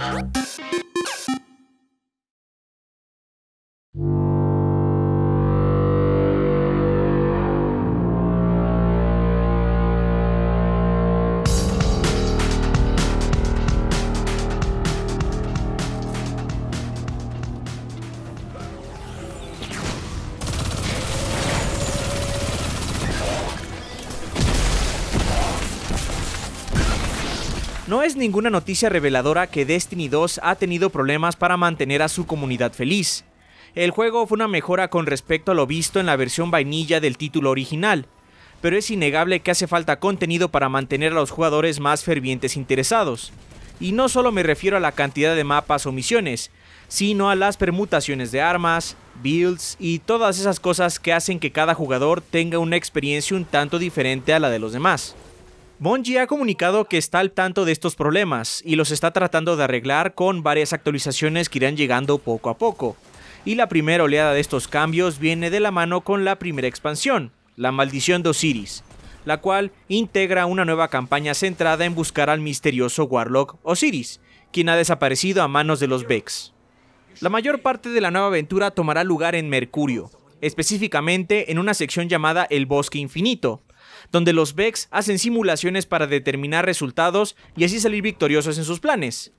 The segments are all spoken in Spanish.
Bye. No es ninguna noticia reveladora que Destiny 2 ha tenido problemas para mantener a su comunidad feliz. El juego fue una mejora con respecto a lo visto en la versión vainilla del título original, pero es innegable que hace falta contenido para mantener a los jugadores más fervientes interesados. Y no solo me refiero a la cantidad de mapas o misiones, sino a las permutaciones de armas, builds y todas esas cosas que hacen que cada jugador tenga una experiencia un tanto diferente a la de los demás. Bungie ha comunicado que está al tanto de estos problemas y los está tratando de arreglar con varias actualizaciones que irán llegando poco a poco. Y la primera oleada de estos cambios viene de la mano con la primera expansión, la Maldición de Osiris, la cual integra una nueva campaña centrada en buscar al misterioso Warlock Osiris, quien ha desaparecido a manos de los Vex. La mayor parte de la nueva aventura tomará lugar en Mercurio, específicamente en una sección llamada El Bosque Infinito, donde los Vex hacen simulaciones para determinar resultados y así salir victoriosos en sus planes.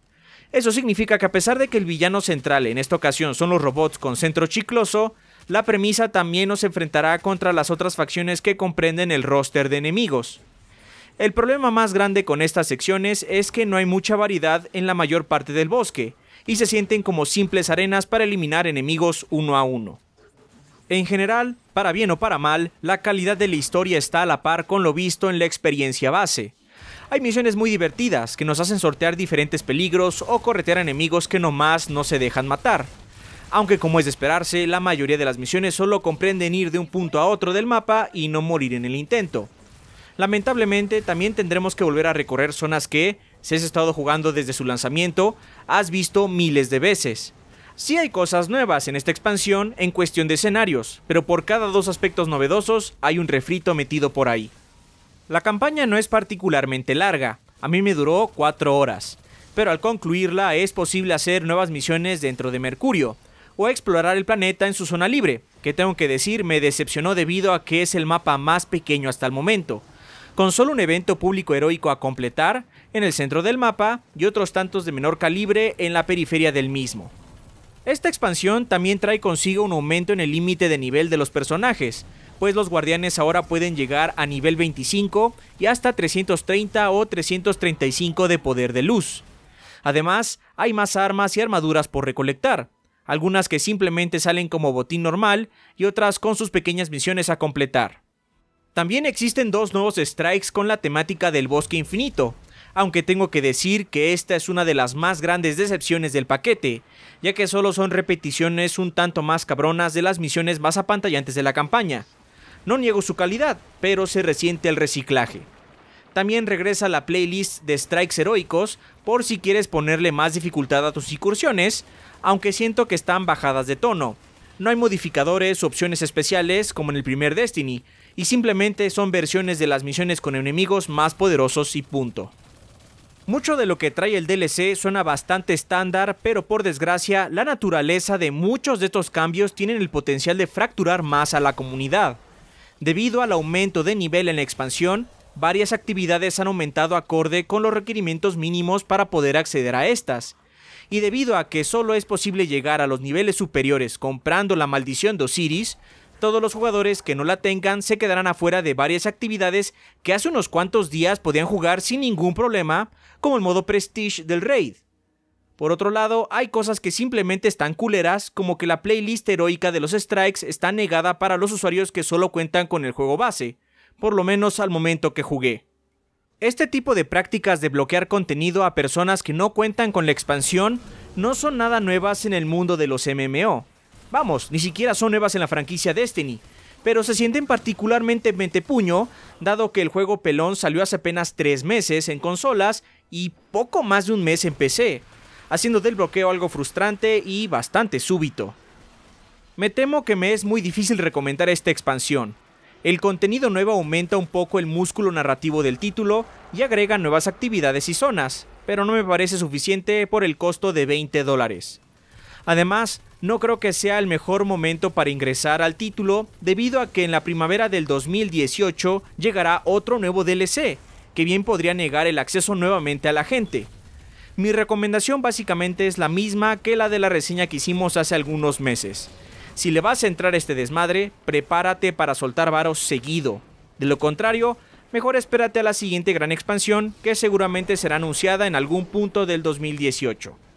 Eso significa que a pesar de que el villano central en esta ocasión son los robots con centro chicloso, la premisa también nos enfrentará contra las otras facciones que comprenden el roster de enemigos. El problema más grande con estas secciones es que no hay mucha variedad en la mayor parte del bosque, y se sienten como simples arenas para eliminar enemigos uno a uno. En general, para bien o para mal, la calidad de la historia está a la par con lo visto en la experiencia base. Hay misiones muy divertidas que nos hacen sortear diferentes peligros o corretear enemigos que nomás no se dejan matar. Aunque como es de esperarse, la mayoría de las misiones solo comprenden ir de un punto a otro del mapa y no morir en el intento. Lamentablemente, también tendremos que volver a recorrer zonas que, si has estado jugando desde su lanzamiento, has visto miles de veces. Sí hay cosas nuevas en esta expansión en cuestión de escenarios, pero por cada dos aspectos novedosos hay un refrito metido por ahí. La campaña no es particularmente larga, a mí me duró 4 horas, pero al concluirla es posible hacer nuevas misiones dentro de Mercurio, o explorar el planeta en su zona libre, que tengo que decir me decepcionó debido a que es el mapa más pequeño hasta el momento. Con solo un evento público heroico a completar, en el centro del mapa, y otros tantos de menor calibre en la periferia del mismo. Esta expansión también trae consigo un aumento en el límite de nivel de los personajes, pues los guardianes ahora pueden llegar a nivel 25 y hasta 330 o 335 de poder de luz. Además, hay más armas y armaduras por recolectar, algunas que simplemente salen como botín normal y otras con sus pequeñas misiones a completar. También existen dos nuevos strikes con la temática del bosque infinito, aunque tengo que decir que esta es una de las más grandes decepciones del paquete, ya que solo son repeticiones un tanto más cabronas de las misiones más apantallantes de la campaña. No niego su calidad, pero se resiente el reciclaje. También regresa la playlist de strikes heroicos por si quieres ponerle más dificultad a tus incursiones, aunque siento que están bajadas de tono. No hay modificadores o opciones especiales como en el primer Destiny, y simplemente son versiones de las misiones con enemigos más poderosos y punto. Mucho de lo que trae el DLC suena bastante estándar, pero por desgracia, la naturaleza de muchos de estos cambios tienen el potencial de fracturar más a la comunidad. Debido al aumento de nivel en la expansión, varias actividades han aumentado acorde con los requerimientos mínimos para poder acceder a estas. Y debido a que solo es posible llegar a los niveles superiores comprando la maldición de Osiris, todos los jugadores que no la tengan se quedarán afuera de varias actividades que hace unos cuantos días podían jugar sin ningún problema, como el modo Prestige del Raid. Por otro lado, hay cosas que simplemente están culeras, como que la playlist heroica de los strikes está negada para los usuarios que solo cuentan con el juego base, por lo menos al momento que jugué. Este tipo de prácticas de bloquear contenido a personas que no cuentan con la expansión no son nada nuevas en el mundo de los MMO. Vamos, ni siquiera son nuevas en la franquicia Destiny, pero se sienten particularmente mentepuño, dado que el juego pelón salió hace apenas 3 meses en consolas y poco más de un mes en PC, haciendo del bloqueo algo frustrante y bastante súbito. Me temo que me es muy difícil recomendar esta expansión. El contenido nuevo aumenta un poco el músculo narrativo del título y agrega nuevas actividades y zonas, pero no me parece suficiente por el costo de 20 dólares. Además, no creo que sea el mejor momento para ingresar al título debido a que en la primavera del 2018 llegará otro nuevo DLC, que bien podría negar el acceso nuevamente a la gente. Mi recomendación básicamente es la misma que la de la reseña que hicimos hace algunos meses. Si le vas a entrar este desmadre, prepárate para soltar varos seguido. De lo contrario, mejor espérate a la siguiente gran expansión que seguramente será anunciada en algún punto del 2018.